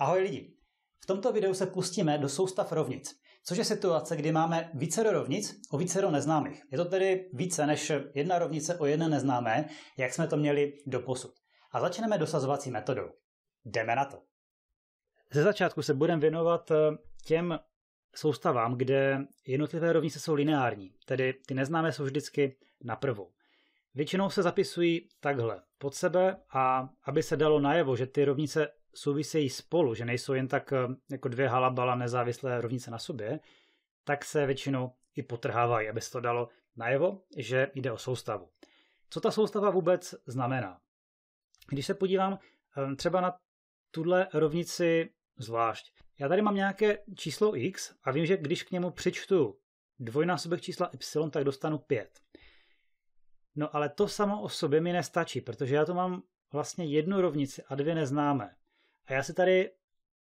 Ahoj lidi! V tomto videu se pustíme do soustav rovnic, což je situace, kdy máme více rovnic o více neznámých. Je to tedy více než jedna rovnice o jedné neznámé, jak jsme to měli do posud. A začneme dosazovací metodou. Jdeme na to. Ze začátku se budeme věnovat eh, těm soustavám, kde jednotlivé rovnice jsou lineární, tedy ty neznámé jsou vždycky na prvou. Většinou se zapisují takhle pod sebe a aby se dalo najevo, že ty rovnice souvisejí spolu, že nejsou jen tak eh, jako dvě halabala nezávislé rovnice na sobě, tak se většinou i potrhávají, aby se to dalo najevo, že jde o soustavu. Co ta soustava vůbec znamená? Když se podívám eh, třeba na tuhle rovnici zvlášť, já tady mám nějaké číslo x a vím, že když k němu přičtu dvojnásobek čísla y, tak dostanu 5. No ale to samo o sobě mi nestačí, protože já to mám vlastně jednu rovnici a dvě neznámé. A já si tady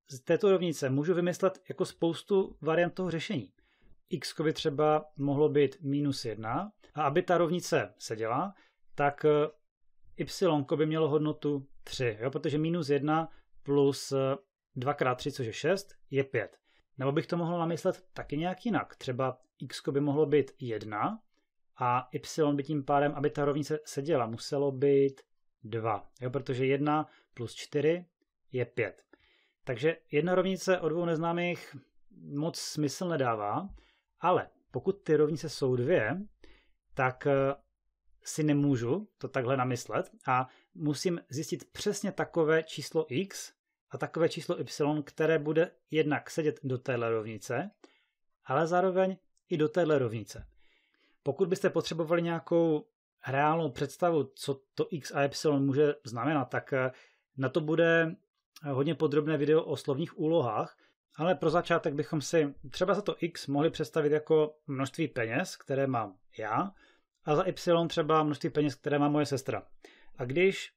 z této rovnice můžu vymyslet jako spoustu variant toho řešení. x by třeba mohlo být minus 1 a aby ta rovnice seděla, tak eh, y by mělo hodnotu 3, jo? protože minus 1 plus 2 x 3, což je 6, je 5. Nebo bych to mohl namyslet taky nějak jinak. Třeba x by mohlo být 1 a y by tím pádem, aby ta rovnice seděla, muselo být 2, jo? protože 1 plus 4 je 5. Takže jedna rovnice o dvou neznámých moc smysl nedává, ale pokud ty rovnice jsou dvě, tak eh, si nemůžu to takhle namyslet a musím zjistit přesně takové číslo x a takové číslo y, které bude jednak sedět do téhle rovnice, ale zároveň i do téhle rovnice. Pokud byste potřebovali nějakou reálnou představu, co to x a y může znamenat, tak eh, na to bude hodně podrobné video o slovních úlohách, ale pro začátek bychom si třeba za to x mohli představit jako množství peněz, které mám já, a za y třeba množství peněz, které má moje sestra. A když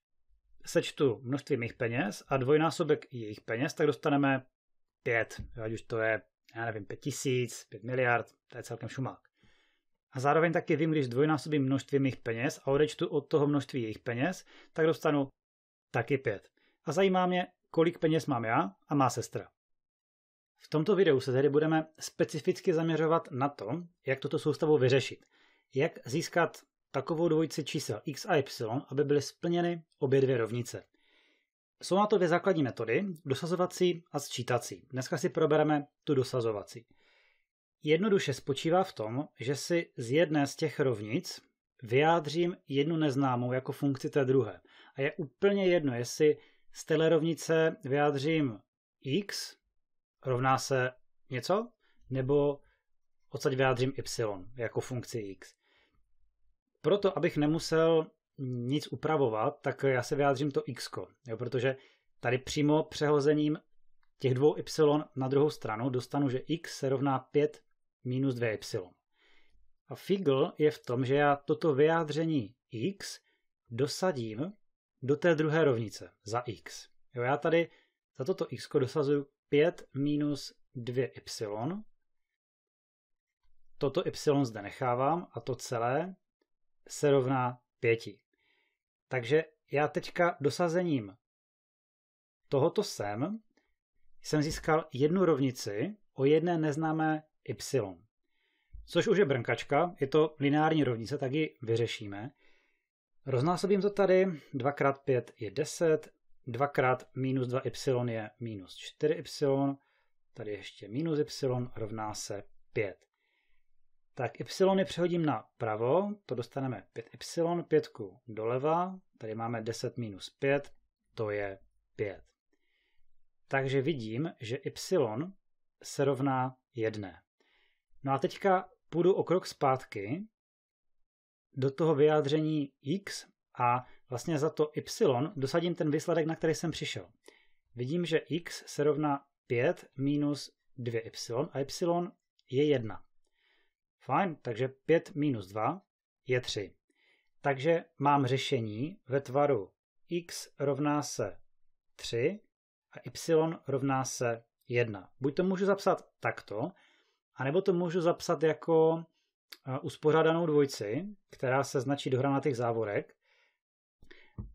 sečtu množství mých peněz a dvojnásobek jejich peněz, tak dostaneme 5, ať už to je, já nevím, 5 tisíc, 5 miliard, to je celkem šumák. A zároveň taky vím, když dvojnásobím množství mých peněz a odečtu od toho množství jejich peněz, tak dostanu taky 5. A zajímá mě, kolik peněz mám já a má sestra. V tomto videu se tedy budeme specificky zaměřovat na to, jak tuto soustavu vyřešit. Jak získat takovou dvojici čísel x a y, aby byly splněny obě dvě rovnice. Jsou na to dvě základní metody, dosazovací a sčítací. Dneska si probereme tu dosazovací. Jednoduše spočívá v tom, že si z jedné z těch rovnic vyjádřím jednu neznámou jako funkci té druhé. A je úplně jedno, jestli z téhle rovnice vyjádřím x rovná se něco, nebo odsaď vyjádřím y jako funkci x. Proto, abych nemusel nic upravovat, tak já se vyjádřím to x, jo, protože tady přímo přehozením těch dvou y na druhou stranu dostanu, že x se rovná 5 minus 2y. A figl je v tom, že já toto vyjádření x dosadím do té druhé rovnice za x. Jo, já tady za toto x dosazuju 5 minus 2y. Toto y zde nechávám a to celé se rovná 5. Takže já teďka dosazením tohoto sem jsem získal jednu rovnici o jedné neznámé y. Což už je brnkačka, je to lineární rovnice, tak ji vyřešíme. Roznásobím to tady, 2 x 5 je 10, 2 x minus 2y je minus 4y, tady ještě minus y rovná se 5. Tak y přehodím na pravo, to dostaneme 5y, 5 doleva, tady máme 10 minus 5, to je 5. Takže vidím, že y se rovná 1. No a teďka půjdu o krok zpátky do toho vyjádření x a vlastně za to y dosadím ten výsledek, na který jsem přišel. Vidím, že x se rovná 5 minus 2y a y je 1. Fajn, takže 5 minus 2 je 3. Takže mám řešení ve tvaru x rovná se 3 a y rovná se 1. Buď to můžu zapsat takto, anebo to můžu zapsat jako uspořádanou dvojici, která se značí těch závorek.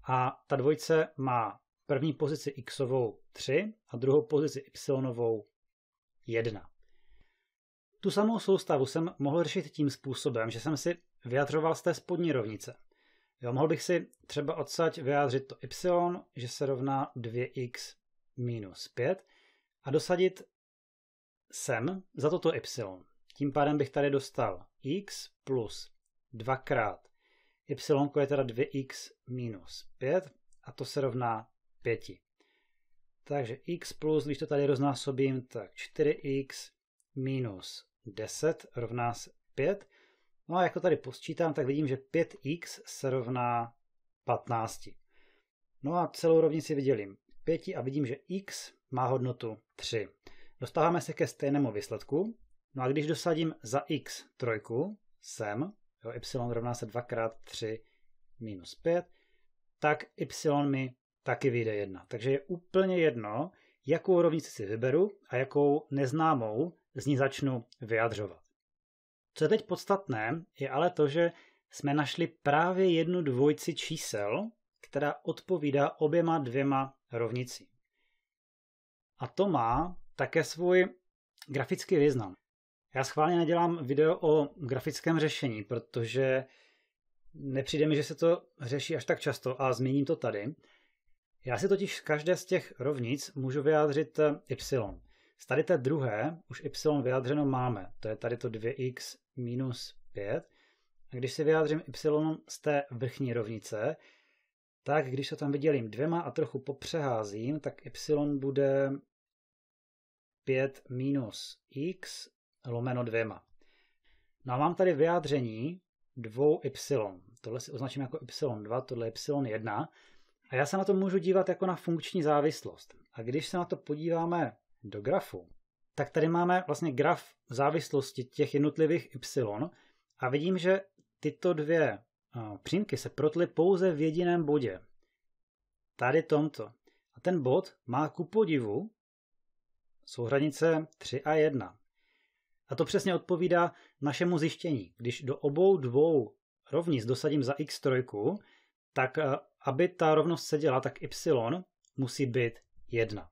A ta dvojice má první pozici xovou 3 a druhou pozici y 1. Tu samou soustavu jsem mohl řešit tím způsobem, že jsem si vyjadřoval z té spodní rovnice. Jo, mohl bych si třeba odsaď vyjádřit to y, že se rovná 2x minus 5 a dosadit sem za toto y. Tím pádem bych tady dostal x plus 2krát y je teda 2x minus 5 a to se rovná 5. Takže x plus, když to tady roznásobím, tak 4x minus 10 rovná se 5. No a jak to tady posčítám, tak vidím, že 5x se rovná 15. No a celou rovnici vydělím 5 a vidím, že x má hodnotu 3. Dostáváme se ke stejnému výsledku, No a když dosadím za x trojku sem, jo, y rovná se 2 krát 3 minus 5, tak y mi taky vyjde 1. Takže je úplně jedno, jakou rovnici si vyberu a jakou neznámou z ní začnu vyjadřovat. Co je teď podstatné, je ale to, že jsme našli právě jednu dvojici čísel, která odpovídá oběma dvěma rovnicím. A to má také svůj grafický význam. Já schválně nedělám video o grafickém řešení, protože nepřijde mi, že se to řeší až tak často a zmíním to tady. Já si totiž z každé z těch rovnic můžu vyjádřit eh, y. Z tady té druhé už y vyjádřeno máme, to je tady to 2x minus 5. A když si vyjádřím y z té vrchní rovnice, tak když to tam vydělím dvěma a trochu popřeházím, tak y bude 5 minus x lomeno dvěma. No a mám tady vyjádření dvou y. Tohle si označím jako y2, tohle je y1. A já se na to můžu dívat jako na funkční závislost. A když se na to podíváme do grafu, tak tady máme vlastně graf závislosti těch jednotlivých y a vidím, že tyto dvě přímky se protly pouze v jediném bodě. Tady tomto. A ten bod má ku podivu souhranice 3 a 1. A to přesně odpovídá našemu zjištění. Když do obou dvou rovnic dosadím za x3, tak eh, aby ta rovnost seděla, tak y musí být 1.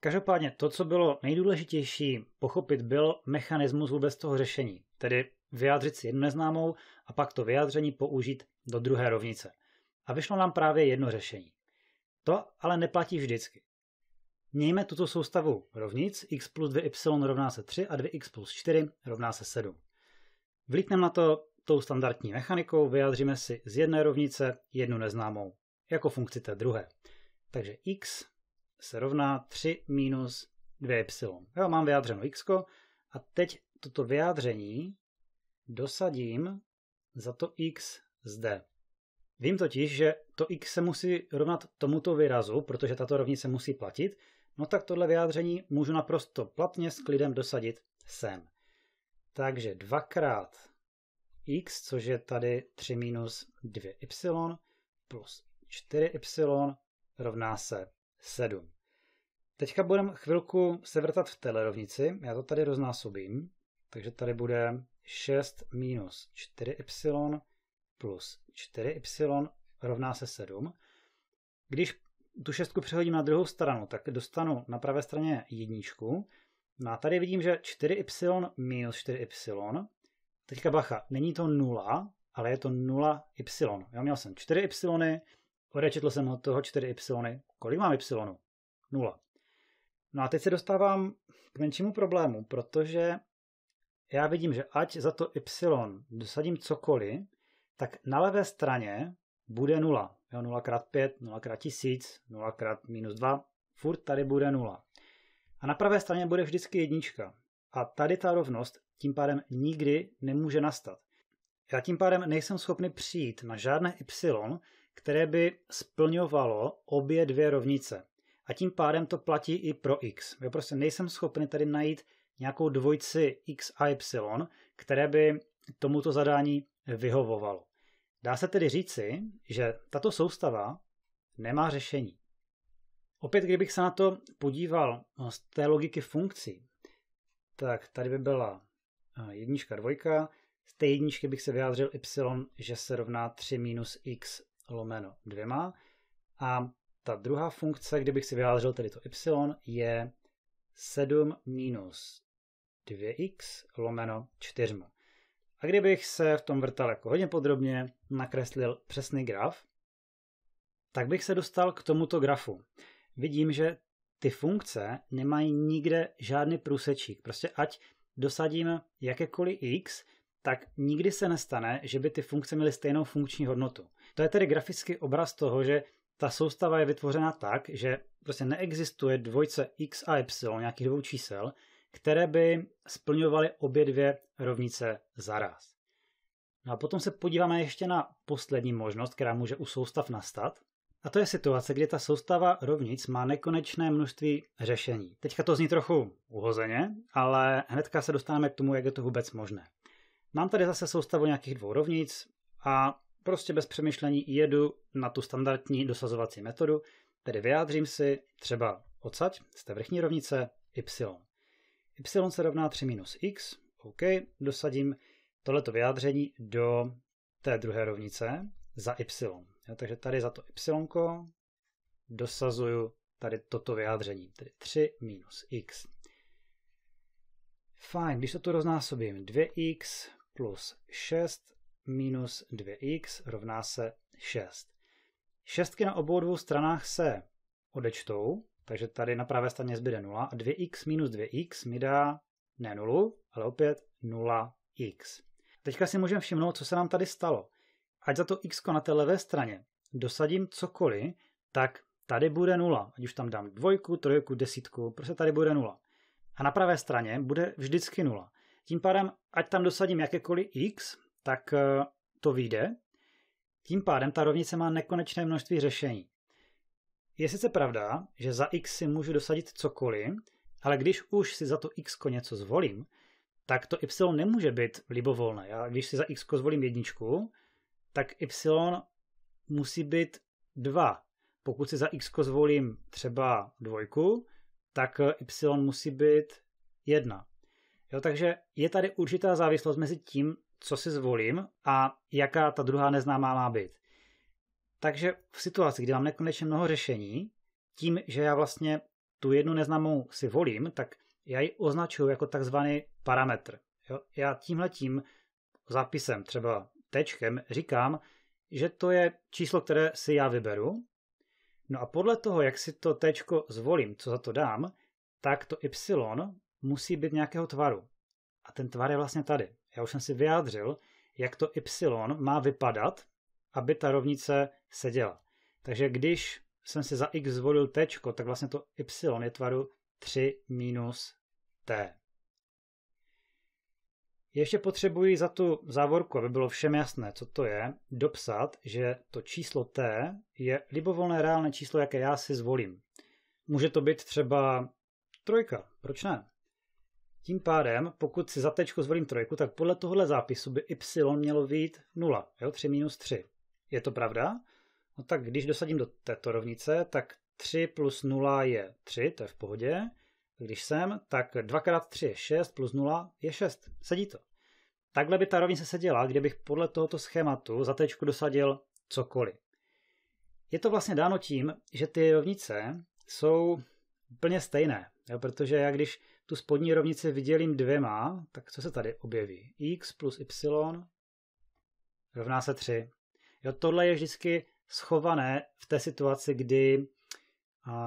Každopádně to, co bylo nejdůležitější pochopit, byl mechanismus vůbec toho řešení, tedy vyjádřit si jednu neznámou a pak to vyjádření použít do druhé rovnice. A vyšlo nám právě jedno řešení. To ale neplatí vždycky. Mějme tuto soustavu rovnic x plus 2y rovná se 3 a 2x plus 4 rovná se 7. Vlítneme na to tou standardní mechanikou, vyjádříme si z jedné rovnice jednu neznámou jako funkci té druhé. Takže x se rovná 3 minus 2y. Jo, mám vyjádřeno x a teď toto vyjádření dosadím za to x zde. Vím totiž, že to x se musí rovnat tomuto výrazu, protože tato rovnice musí platit, no tak tohle vyjádření můžu naprosto platně s klidem dosadit sem. Takže dvakrát x, což je tady 3 minus 2y plus 4y rovná se 7. Teďka budeme chvilku se vrtat v téhle rovnici. Já to tady roznásobím. Takže tady bude 6 minus 4y plus 4y rovná se 7. Když tu šestku přehodím na druhou stranu, tak dostanu na pravé straně jedničku. No a tady vidím, že 4y minus 4y. Teďka bacha, není to 0, ale je to 0y. Já měl jsem 4y, odečetl jsem od toho 4y. Kolik mám y? 0. No a teď se dostávám k menšímu problému, protože já vidím, že ať za to y dosadím cokoliv, tak na levé straně bude 0. Jo, 0x5, 0x1000, 0x minus 2, furt tady bude 0. A na pravé straně bude vždycky jednička. A tady ta rovnost tím pádem nikdy nemůže nastat. Já tím pádem nejsem schopný přijít na žádné y, které by splňovalo obě dvě rovnice. A tím pádem to platí i pro x. Já prostě nejsem schopný tady najít nějakou dvojici x a y, které by tomuto zadání vyhovovalo. Dá se tedy říci, že tato soustava nemá řešení. Opět, kdybych se na to podíval no, z té logiky funkcí, tak tady by byla eh, jednička, dvojka. Z té jedničky bych se vyjádřil y, že se rovná 3 minus x lomeno 2. A ta druhá funkce, kdybych si vyjádřil tedy to y, je 7 minus 2x lomeno 4. A kdybych se v tom vrtal jako hodně podrobně, nakreslil přesný graf, tak bych se dostal k tomuto grafu. Vidím, že ty funkce nemají nikde žádný průsečík. Prostě ať dosadím jakékoliv x, tak nikdy se nestane, že by ty funkce měly stejnou funkční hodnotu. To je tedy grafický obraz toho, že ta soustava je vytvořena tak, že prostě neexistuje dvojce x a y, nějakých dvou čísel, které by splňovaly obě dvě rovnice zaraz. No a potom se podíváme ještě na poslední možnost, která může u soustav nastat. A to je situace, kdy ta soustava rovnic má nekonečné množství řešení. Teďka to zní trochu uhozeně, ale hnedka se dostaneme k tomu, jak je to vůbec možné. Mám tady zase soustavu nějakých dvou rovnic a prostě bez přemýšlení jedu na tu standardní dosazovací metodu, tedy vyjádřím si třeba odsaď z té vrchní rovnice y y se rovná 3 minus x, OK, dosadím tohleto vyjádření do té druhé rovnice za y. Jo, takže tady za to y dosazuju tady toto vyjádření, tedy 3 minus x. Fajn, když to tu roznásobím 2x plus 6 minus 2x rovná se 6. Šestky na obou dvou stranách se odečtou, takže tady na pravé straně zbyde 0 a 2x minus 2x mi dá ne 0, ale opět 0x. Teďka si můžeme všimnout, co se nám tady stalo. Ať za to x na té levé straně dosadím cokoliv, tak tady bude 0. Ať už tam dám dvojku, trojku, desítku, prostě tady bude 0. A na pravé straně bude vždycky 0. Tím pádem, ať tam dosadím jakékoliv x, tak eh, to vyjde. Tím pádem ta rovnice má nekonečné množství řešení. Je sice pravda, že za x si můžu dosadit cokoliv, ale když už si za to x něco zvolím, tak to y nemůže být libovolné. Já když si za x zvolím jedničku, tak y musí být 2. Pokud si za x zvolím třeba dvojku, tak y musí být 1. Jo, takže je tady určitá závislost mezi tím, co si zvolím a jaká ta druhá neznámá má být. Takže v situaci, kdy mám nekonečně mnoho řešení, tím, že já vlastně tu jednu neznámou si volím, tak já ji označuju jako takzvaný parametr. Jo? Já tím zápisem, třeba tečkem, říkám, že to je číslo, které si já vyberu. No a podle toho, jak si to tečko zvolím, co za to dám, tak to y musí být nějakého tvaru. A ten tvar je vlastně tady. Já už jsem si vyjádřil, jak to y má vypadat, aby ta rovnice seděla. Takže když jsem si za x zvolil t, tak vlastně to y je tvaru 3 minus t. Ještě potřebuji za tu závorku, aby bylo všem jasné, co to je, dopsat, že to číslo t je libovolné reálné číslo, jaké já si zvolím. Může to být třeba trojka, proč ne? Tím pádem, pokud si za t zvolím trojku, tak podle tohohle zápisu by y mělo být 0, jo? 3 minus 3. Je to pravda? No tak když dosadím do této rovnice, tak 3 plus 0 je 3, to je v pohodě. Když jsem, tak 2 x 3 je 6, plus 0 je 6. Sedí to. Takhle by ta rovnice seděla, kdybych podle tohoto schématu za tečku dosadil cokoliv. Je to vlastně dáno tím, že ty rovnice jsou úplně stejné, jo, protože já když tu spodní rovnici vydělím dvěma, tak co se tady objeví? x plus y rovná se 3. Jo, tohle je vždycky schované v té situaci, kdy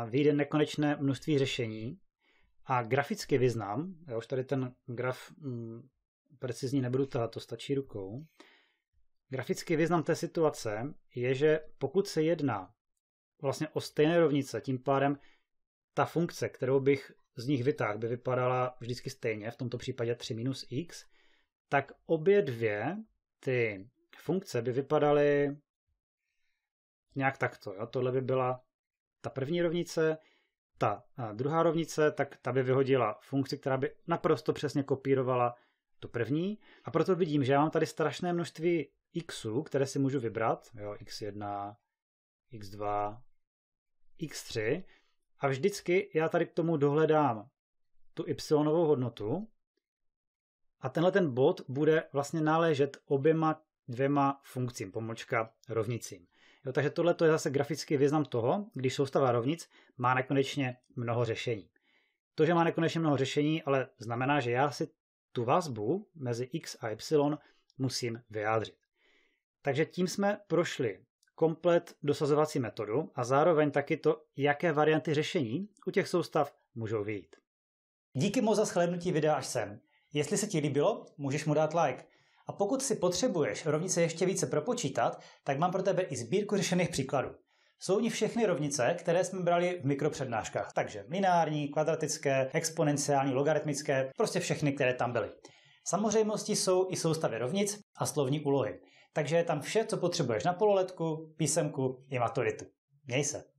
vyjde nekonečné množství řešení a graficky vyznám, já už tady ten graf m, mm, precizní nebudu tahat, to stačí rukou, graficky význam té situace je, že pokud se jedná vlastně o stejné rovnice, tím pádem ta funkce, kterou bych z nich vytáhl, by vypadala vždycky stejně, v tomto případě 3 minus x, tak obě dvě ty funkce by vypadaly nějak takto. Jo? Tohle by byla ta první rovnice, ta druhá rovnice, tak ta by vyhodila funkci, která by naprosto přesně kopírovala tu první. A proto vidím, že já mám tady strašné množství xů, které si můžu vybrat. Jo, x1, x2, x3. A vždycky já tady k tomu dohledám tu y hodnotu. A tenhle ten bod bude vlastně náležet oběma dvěma funkcím, pomlčka rovnicím. Jo, takže tohle je zase grafický význam toho, když soustava rovnic má nekonečně mnoho řešení. To, že má nekonečně mnoho řešení, ale znamená, že já si tu vazbu mezi x a y musím vyjádřit. Takže tím jsme prošli komplet dosazovací metodu a zároveň taky to, jaké varianty řešení u těch soustav můžou vyjít. Díky moc za shlednutí videa až sem. Jestli se ti líbilo, můžeš mu dát like. A pokud si potřebuješ rovnice ještě více propočítat, tak mám pro tebe i sbírku řešených příkladů. Jsou ní všechny rovnice, které jsme brali v mikropřednáškách. Takže lineární, kvadratické, exponenciální, logaritmické, prostě všechny, které tam byly. Samozřejmostí jsou i soustavy rovnic a slovní úlohy. Takže je tam vše, co potřebuješ na pololetku, písemku i maturitu. Měj se!